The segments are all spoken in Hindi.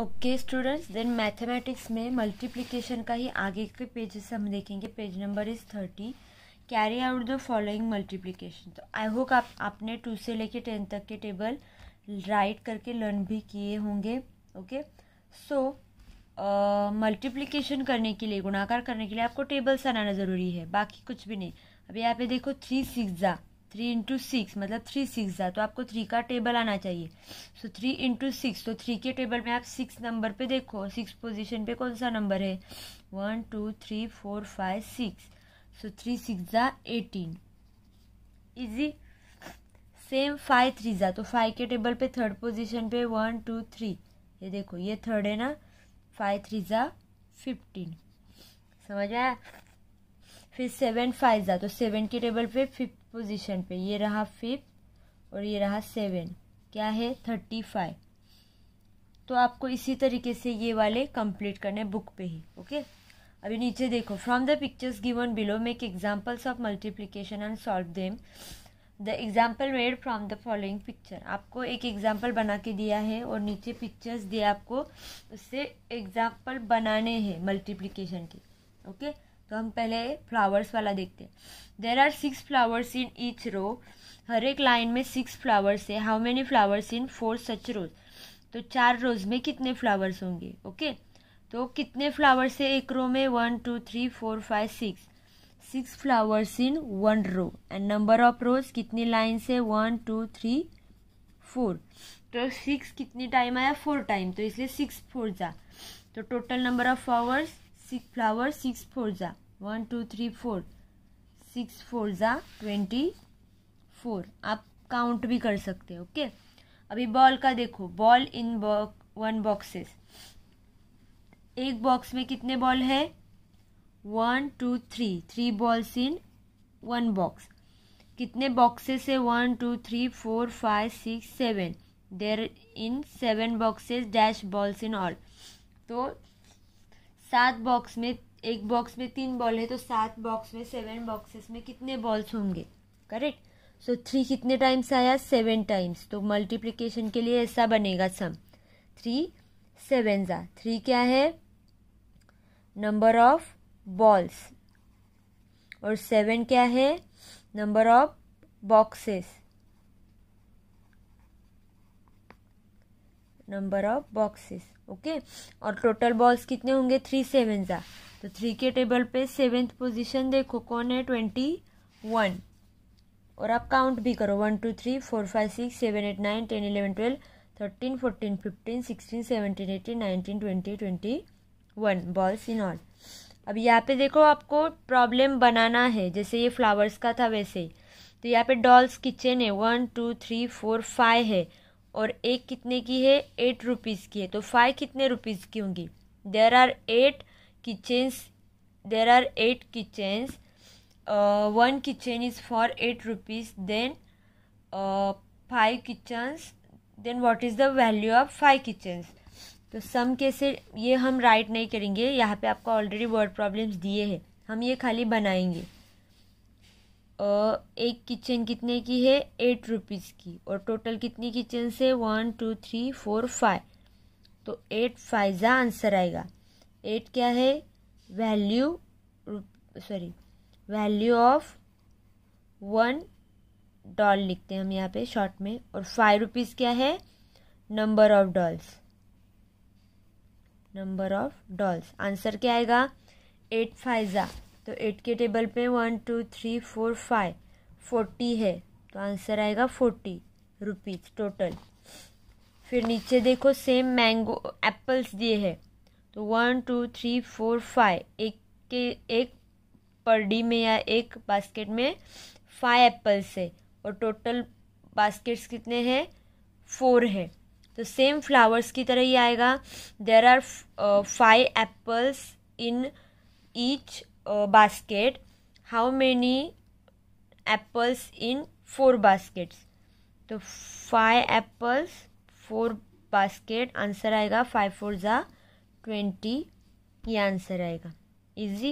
ओके स्टूडेंट्स देन मैथमेटिक्स में मल्टीप्लिकेशन का ही आगे के पेजेस हम देखेंगे page number is thirty carry out the following multiplication तो आई होप आप आपने टू से लेके टेन तक के टेबल राइट करके लर्न भी किए होंगे ओके सो मल्टीप्लिकेशन करने के लिए गुणाकार करने के लिए आपको टेबल्स बनाना ज़रूरी है बाकी कुछ भी नहीं अभी यहाँ पे देखो three six three into six मतलब थ्री सिक्स था तो आपको थ्री का टेबल आना चाहिए सो थ्री इंटू सिक्स तो थ्री के टेबल में आप सिक्स नंबर पे देखो सिक्स पोजीशन पे कौन सा नंबर है one two three four five six so three six ज़ा eighteen easy same five three ज़ा तो फाइव के टेबल पे थर्ड पोजीशन पे वन टू थ्री ये देखो ये थर्ड है ना फाइव थ्री ज़ा फिफ्टीन समझ आया फिर सेवन फाइव ज़ा तो सेवन के टेबल पे फिफ्टी पोजीशन पे ये रहा फिफ्थ और ये रहा सेवन क्या है थर्टी फाइव तो आपको इसी तरीके से ये वाले कंप्लीट करने बुक पे ही ओके अभी नीचे देखो from the pictures given below make examples of multiplication and solve them the example made from the following picture आपको एक एग्ज़ाम्पल बना के दिया है और नीचे पिक्चर्स दिए आपको उससे एग्ज़ाम्पल बनाने हैं मल्टीप्लिकेशन के ओके okay? तो हम पहले फ्लावर्स वाला देखते हैं there are six flowers in each row हर एक लाइन में सिक्स फ्लावर्स है how many flowers in four such rows तो चार रोज में कितने फ्लावर्स होंगे ओके तो कितने फ्लावर्स है एक रो में one two three four five six six flowers in one row and number of rows कितनी लाइन से वन टू थ्री फोर तो सिक्स कितनी टाइम आया फोर टाइम तो इसलिए सिक्स फोर जा तो total number of flowers flower six four जा one two three four six four ज़ा ट्वेंटी फोर आप काउंट भी कर सकते हैं ओके अभी बॉल का देखो बॉल इन वन बॉक्सेस एक बॉक्स में कितने बॉल है one two three three balls in one box कितने बॉक्सेस है one two three four five six seven there in seven boxes dash balls in all तो सात बॉक्स में एक बॉक्स में तीन बॉल है तो सात बॉक्स में सेवन बॉक्सेस में कितने बॉल्स होंगे करेक्ट सो थ्री कितने टाइम्स आया सेवन टाइम्स तो मल्टीप्लिकेशन के लिए ऐसा बनेगा सम थ्री सेवन ज़ा थ्री क्या है नंबर ऑफ बॉल्स और सेवन क्या है number of boxes number of boxes okay और टोटल बॉल्स कितने होंगे थ्री सेवन ज़ा तो थ्री के टेबल पे सेवेंथ पोजीशन देखो कौन है ट्वेंटी वन और आप काउंट भी करो one two three four five six seven eight nine ten eleven twelve thirteen fourteen fifteen sixteen seventeen eighteen nineteen twenty twenty one balls in all अब यहाँ पे देखो आपको प्रॉब्लम बनाना है जैसे ये फ्लावर्स का था वैसे तो यहाँ पे डॉल्स किचन है one two three four five है और एक कितने की है एट रुपीज़ की है तो फाइव कितने रुपीज़ की होंगी there are eight kitchens there are eight kitchens one kitchen is for eight rupees then five kitchens then what is the value of five kitchens तो सम कैसे ये हम राइट नहीं करेंगे यहाँ पे आपको ऑलरेडी वर्ड प्रॉब्लम्स दिए हैं हम ये खाली बनाएंगे एक किचन कितने की है एट रुपीज़ की और टोटल कितनी किचन है one two three four five तो एट फाइजा आंसर आएगा एट क्या है value sorry value of one doll लिखते हैं हम यहाँ पे शॉर्ट में और फाइव रुपीज़ क्या है number of dolls number of dolls answer क्या आएगा एट फाइजा तो एट के टेबल पे one two three four five forty है तो आंसर आएगा फोर्टी रुपीज़ टोटल फिर नीचे देखो सेम मैंगो एप्पल्स दिए हैं तो one two three four five एक के एक पर्डी में या एक बास्केट में फाइव एप्पल्स है और टोटल बास्केट्स कितने हैं फोर है तो सेम फ्लावर्स की तरह ही आएगा there are five apples in each uh, basket how many apples in four baskets तो five apples four basket answer आएगा फाइव फोर ज़ा ट्वेंटी ये आंसर आएगा इजी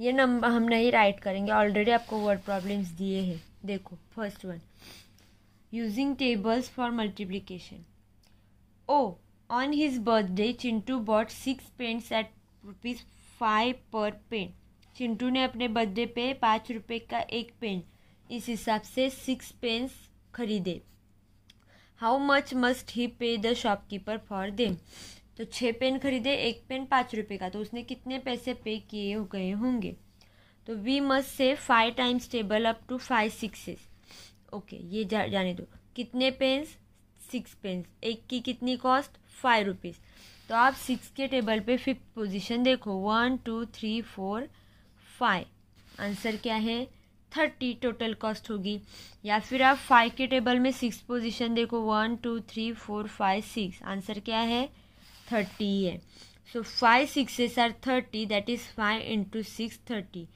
ये नंबर हम नहीं राइट करेंगे ऑलरेडी आपको वर्ड प्रॉब्लम्स दिए हैं देखो first one using tables for multiplication ओ on his birthday Chintu bought six pants at rupees five per pant Chintu ने अपने बर्थडे पे पाँच रुपये का एक पेन इस हिसाब से सिक्स पेन्स खरीदे how much must he pay the shopkeeper for them तो छः पेन खरीदे एक पेन पाँच रुपये का तो उसने कितने पैसे पे किए हो गए होंगे तो we must say five times table up to five sixes okay ये जा, जाने दो कितने पेन्स सिक्स पेन्स एक की कितनी कॉस्ट फाइव रुपीज़ तो आप सिक्स के टेबल पे फिफ्थ पोजीशन देखो one two three four five answer क्या है थर्टी टोटल कॉस्ट होगी या फिर आप फाइव के टेबल में सिक्स पोजीशन देखो one two three four five six answer क्या है थर्टी है so five sixes are thirty that is five into six thirty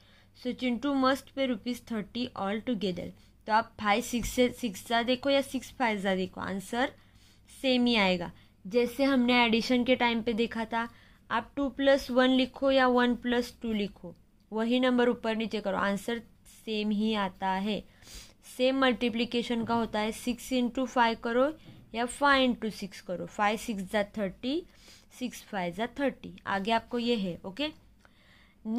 so Chintu must pay rupees thirty all together तो आप फाइव सिक्स सिक्स ज़्यादा देखो या सिक्स फाइव ज़्यादा देखो आंसर सेम ही आएगा जैसे हमने एडिशन के टाइम पे देखा था आप टू प्लस वन लिखो या वन प्लस टू लिखो वही नंबर ऊपर नीचे करो आंसर सेम ही आता है सेम मल्टीप्लिकेशन का होता है सिक्स इंटू फाइव करो या फाइव इंटू सिक्स करो फाइव सिक्स ज़ा थर्टी सिक्स फाइव ज़ा थर्टी आगे आपको ये है okay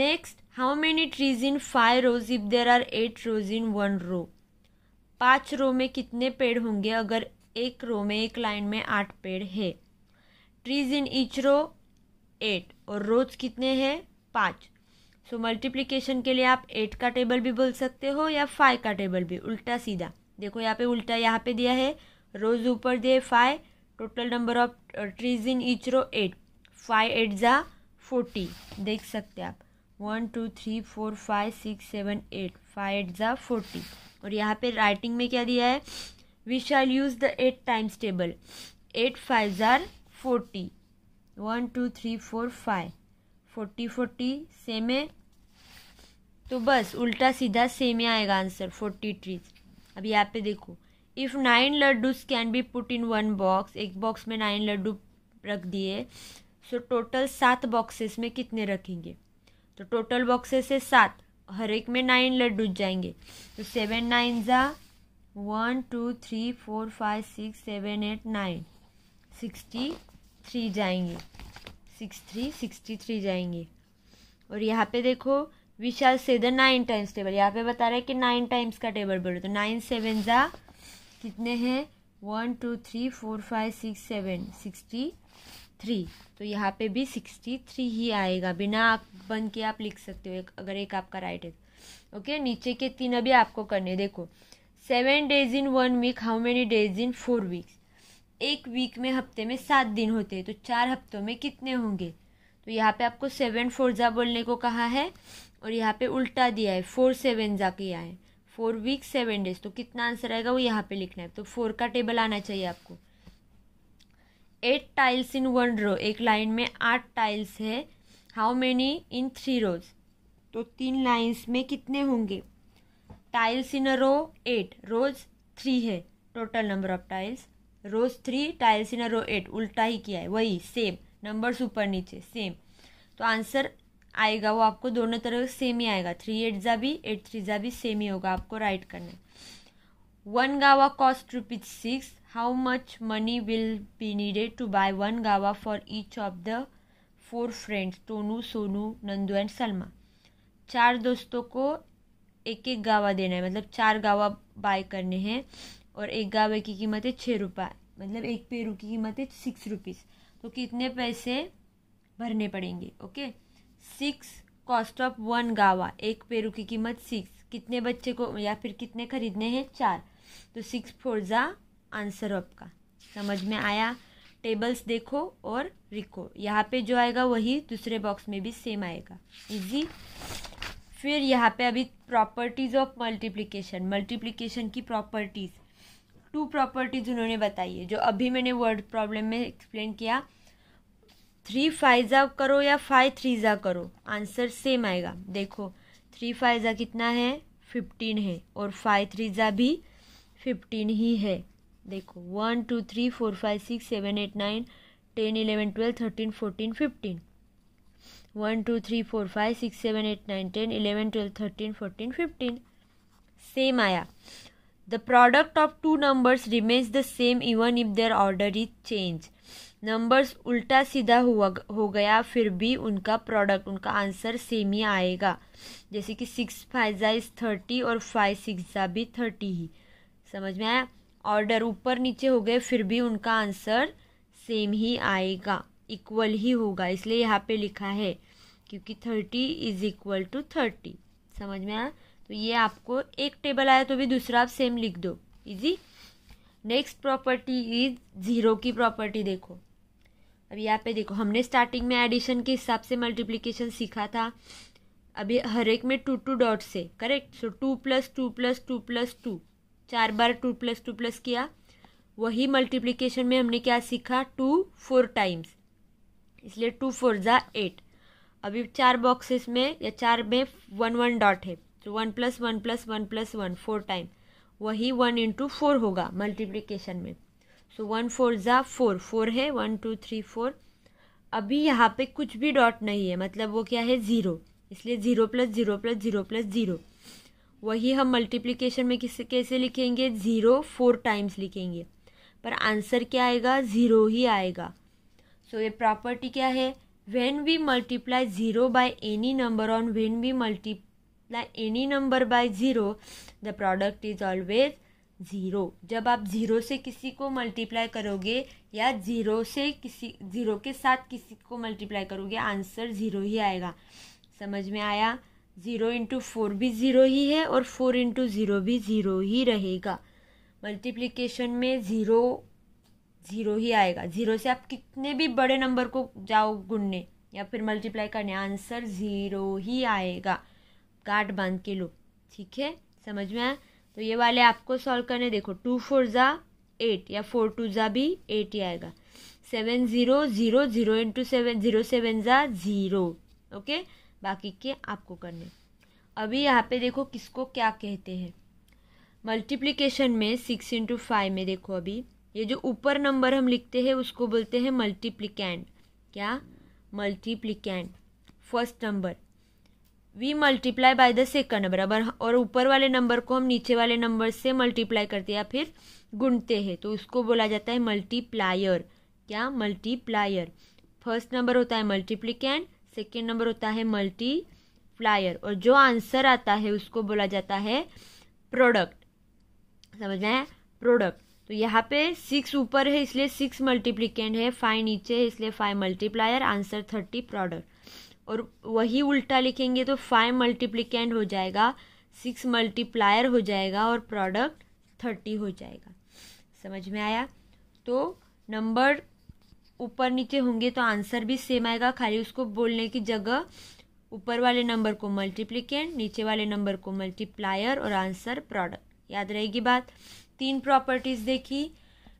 next how many trees in five rows if there are eight rows in one row पाँच रो में कितने पेड़ होंगे अगर एक रो में एक लाइन में आठ पेड़ है trees in each row eight और रोज कितने हैं पाँच सो so, मल्टीप्लीकेशन के लिए आप एट का टेबल भी बोल सकते हो या फाइव का टेबल भी उल्टा सीधा देखो यहाँ पे उल्टा यहाँ पे दिया है रोज ऊपर दिए five total number of trees in each row eight five eight ज़ा फोर्टी देख सकते आप one two three four five six seven eight five eight ज़ा फोर्टी और यहाँ पे राइटिंग में क्या दिया है we shall use the eight times table eight five ज़ार forty one two three four five forty forty same है तो बस उल्टा सीधा सेम ही आएगा आंसर फोर्टी ट्रीज अब यहाँ पे देखो if nine laddoos can be put in one box एक बॉक्स में नाइन लड्डू रख दिए सो टोटल सात बॉक्सेस में कितने रखेंगे तो टोटल बॉक्सेस है सात हर एक में नाइन लड्डू जाएंगे तो सेवन नाइन जा one two three four five six seven eight nine sixty three जाएंगे सिक्स थ्री सिक्सटी थ्री जाएंगे और यहाँ पे देखो वी शैल से द नाइन टाइम्स टेबल यहाँ पे बता रहे हैं कि नाइन टाइम्स का टेबल बोलो तो नाइन सेवन ज़ा कितने हैं one two three four five six seven sixty three तो यहाँ पे भी सिक्सटी थ्री ही आएगा बिना आप बन के आप लिख सकते हो एक अगर एक आपका राइट है ओके तो। नीचे के तीन अभी आपको करने देखो seven days in one week how many days in four weeks एक वीक में हफ्ते में सात दिन होते हैं तो चार हफ्तों में कितने होंगे तो यहाँ पे आपको सेवन फोर जा बोलने को कहा है और यहाँ पे उल्टा दिया है फोर सेवन जा किया है फोर वीक सेवन डेज तो कितना आंसर आएगा वो यहाँ पे लिखना है तो फोर का टेबल आना चाहिए आपको eight tiles in one row एक लाइन में आठ टाइल्स है how many in three rows तो तीन लाइन्स में कितने होंगे tiles in a row eight rows three है total number of tiles rows three tiles in a row eight उल्टा ही किया है वही सेम नंबर्स ऊपर नीचे सेम तो आंसर आएगा वो आपको दोनों तरफ सेम ही आएगा थ्री एट ज़ा भी एट थ्री ज़ा भी सेम ही होगा आपको राइट करना है one guava cost rupees six how much money will be needed to buy one guava for each of the four friends Tonu Sonu Nandu and Salma चार दोस्तों को एक एक गावा देना है मतलब चार गावा बाय करने हैं और एक गावे की कीमत है छः रुपये मतलब एक पेरू की कीमत है सिक्स रुपीज़ तो कितने पैसे भरने पड़ेंगे okay six cost of one guava एक पेरू की कीमत सिक्स कितने बच्चे को या फिर कितने खरीदने हैं चार तो सिक्स फोर ज़ा आंसर आपका समझ में आया टेबल्स देखो और लिखो यहाँ पे जो आएगा वही दूसरे बॉक्स में भी सेम आएगा इजी फिर यहाँ पे अभी प्रॉपर्टीज़ ऑफ मल्टीप्लिकेशन मल्टीप्लिकेशन की प्रॉपर्टीज़ टू प्रॉपर्टीज़ उन्होंने बताई है जो अभी मैंने वर्ड प्रॉब्लम में एक्सप्लेन किया थ्री जा करो या फाइव थ्रीज़ा करो आंसर सेम आएगा देखो थ्री फाइजा कितना है फिफ्टीन है और फाइव थ्रीज़ा भी फिफ्टीन ही है देखो one two three four five six seven eight nine ten eleven twelve thirteen fourteen fifteen one two three four five six seven eight nine ten eleven twelve thirteen fourteen fifteen same आया the product of two numbers remains the same even if their order is change numbers उल्टा सीधा हुआ हो गया फिर भी उनका प्रोडक्ट उनका आंसर सेम ही आएगा जैसे कि सिक्स फाइव ज़ा इज़ थर्टी और फाइव सिक्स ज़ा भी थर्टी ही समझ में आया ऑर्डर ऊपर नीचे हो गए फिर भी उनका आंसर सेम ही आएगा इक्वल ही होगा इसलिए यहाँ पे लिखा है क्योंकि thirty is equal to thirty समझ में आया तो ये आपको एक टेबल आया तो भी दूसरा आप सेम लिख दो easy next property is zero की प्रॉपर्टी देखो अब यहाँ पे देखो हमने स्टार्टिंग में एडिशन के हिसाब से मल्टीप्लीकेशन सीखा था अभी हर एक में टू टू डॉट से correct so two plus two plus two plus two चार बार टू प्लस टू प्लस किया वही मल्टीप्लीकेशन में हमने क्या सीखा टू फोर टाइम्स इसलिए टू फोर ज़ा एट अभी चार बॉक्सेस में या चार में वन वन डॉट है तो one plus one plus one plus one four time वही वन इंटू फोर होगा मल्टीप्लीकेशन में सो वन फोर ज़ा फोर फोर है वन टू थ्री फोर अभी यहाँ पे कुछ भी डॉट नहीं है मतलब वो क्या है ज़ीरो इसलिए zero plus zero plus zero plus zero वही हम मल्टीप्लिकेशन में किस कैसे लिखेंगे ज़ीरो फोर टाइम्स लिखेंगे पर आंसर क्या आएगा ज़ीरो ही आएगा सो so, ये प्रॉपर्टी क्या है when we multiply zero by any number on when we multiply any number by zero the product is always zero जब आप ज़ीरो से किसी को मल्टीप्लाई करोगे या ज़ीरो से किसी ज़ीरो के साथ किसी को मल्टीप्लाई करोगे आंसर ज़ीरो ही आएगा समझ में आया ज़ीरो इंटू फोर भी ज़ीरो ही है और फोर इंटू ज़ीरो भी ज़ीरो ही रहेगा मल्टीप्लिकेशन में ज़ीरो ज़ीरो ही आएगा ज़ीरो से आप कितने भी बड़े नंबर को जाओ गुनने या फिर मल्टीप्लाई करने आंसर ज़ीरो ही आएगा गाठ बांध के लो ठीक है समझ में आया तो ये वाले आपको सॉल्व करने देखो टू फोर ज़ा एट या फोर टू ज़ा भी एट ही आएगा seven zero zero zero into seven zero seven ज़ा ज़ीरो ओके बाकी के आपको करने अभी यहाँ पे देखो किसको क्या कहते हैं मल्टीप्लिकेशन में सिक्स इंटू फाइव में देखो अभी ये जो ऊपर नंबर हम लिखते हैं उसको बोलते हैं मल्टीप्लिकेंड क्या multiplicand first number we multiply by the second बराबर और ऊपर वाले नंबर को हम नीचे वाले नंबर से मल्टीप्लाई करते हैं या फिर गुणते हैं तो उसको बोला जाता है मल्टीप्लायर क्या मल्टीप्लायर फर्स्ट नंबर होता है मल्टीप्लिकेंड सेकेंड नंबर होता है मल्टीप्लायर और जो आंसर आता है उसको बोला जाता है प्रोडक्ट समझ में प्रोडक्ट तो यहाँ पे सिक्स ऊपर है इसलिए सिक्स मल्टीप्लिकेंड है फाइव नीचे है इसलिए five multiplier answer thirty product और वही उल्टा लिखेंगे तो फाइव मल्टीप्लिकेंड हो जाएगा सिक्स मल्टीप्लायर हो जाएगा और प्रोडक्ट थर्टी हो जाएगा समझ में आया तो नंबर ऊपर नीचे होंगे तो आंसर भी सेम आएगा खाली उसको बोलने की जगह ऊपर वाले नंबर को मल्टीप्लिकेंड नीचे वाले नंबर को मल्टीप्लायर और आंसर प्रोडक्ट याद रहेगी बात तीन प्रॉपर्टीज़ देखी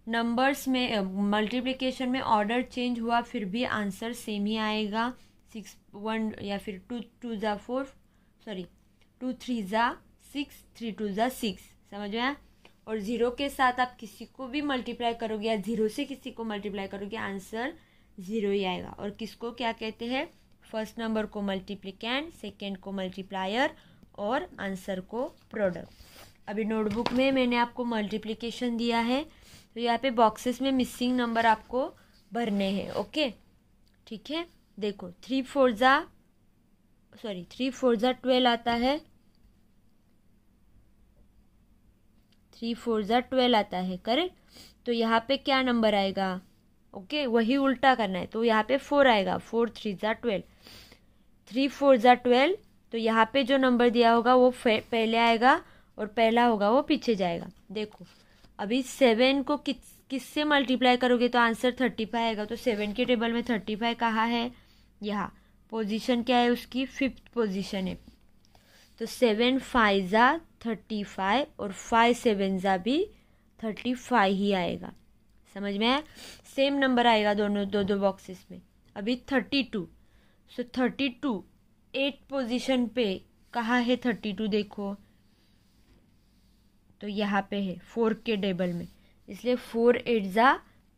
नंबर्स में मल्टीप्लिकेशन में ऑर्डर चेंज हुआ फिर भी आंसर सेम ही आएगा सिक्स वन या फिर टू टू ज़ा फोर सॉरी टू थ्री ज़ा सिक्स थ्री टू ज़ा सिक्स समझ में और ज़ीरो के साथ आप किसी को भी मल्टीप्लाई करोगे या ज़ीरो से किसी को मल्टीप्लाई करोगे आंसर ज़ीरो ही आएगा और किसको क्या कहते हैं फर्स्ट नंबर को मल्टीप्लीकेंट सेकेंड को मल्टीप्लायर और आंसर को प्रोडक्ट अभी नोटबुक में मैंने आपको मल्टीप्लीकेशन दिया है तो यहाँ पे बॉक्सेस में मिसिंग नंबर आपको भरने हैं ओके ठीक है देखो थ्री फोर ज़ा सॉरी थ्री फोर ज़ा ट्वेल्व आता है थ्री फोर ज़ा ट्वेल्व आता है करेक्ट तो यहाँ पे क्या नंबर आएगा ओके वही उल्टा करना है तो यहाँ पे फोर आएगा फोर थ्री ज़ा ट्वेल्व थ्री फोर ज़ा ट्वेल्व तो यहाँ पे जो नंबर दिया होगा वो पहले आएगा और पहला होगा वो पीछे जाएगा देखो अभी सेवन को किस किससे मल्टीप्लाई करोगे तो आंसर थर्टी फाइव आएगा तो सेवन के टेबल में थर्टी फाइव कहाँ है यहाँ पोजीशन क्या है उसकी फिफ्थ पोजीशन है तो सेवन फाइव ज़ा थर्टी फाइव और फाइव सेवन ज़ा भी थर्टी फाइव ही आएगा समझ में आया सेम नंबर आएगा दोनों दो दो बॉक्सेस में अभी thirty two so thirty two eight position पे कहाँ है थर्टी टू देखो तो यहाँ पे है फोर के टेबल में इसलिए फोर एट ज़ा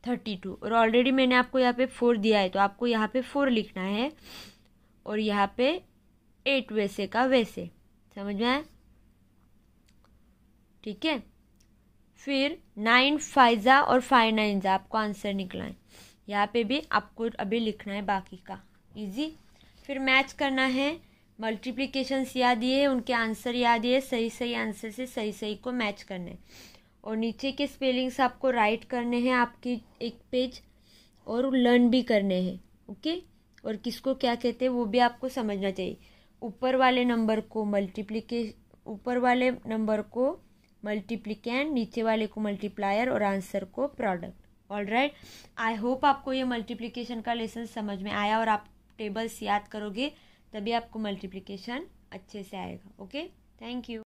थर्टी टू और ऑलरेडी मैंने आपको यहाँ पे फोर दिया है तो आपको यहाँ पे फोर लिखना है और यहाँ पे एट वैसे का वैसे समझ में आए ठीक है फिर नाइन फाइजा और फाइव नाइन ज़ा आपको आंसर निकला है यहाँ पे भी आपको अभी लिखना है बाकी का इजी फिर मैच करना है मल्टीप्लीकेशंस याद दिए उनके आंसर याद दिए सही सही आंसर से सही सही को मैच करना है और नीचे के स्पेलिंग्स आपको राइट करने हैं आपकी एक पेज और लर्न भी करने हैं ओके और किसको क्या कहते हैं वो भी आपको समझना चाहिए ऊपर वाले नंबर को मल्टीप्लीके ऊपर वाले नंबर को मल्टीप्लिकेंड नीचे वाले को मल्टीप्लायर और आंसर को product all right I hope आपको ये मल्टीप्लीकेशन का लेसन समझ में आया और आप टेबल्स याद करोगे तभी आपको मल्टीप्लीकेशन अच्छे से आएगा ओके थैंक यू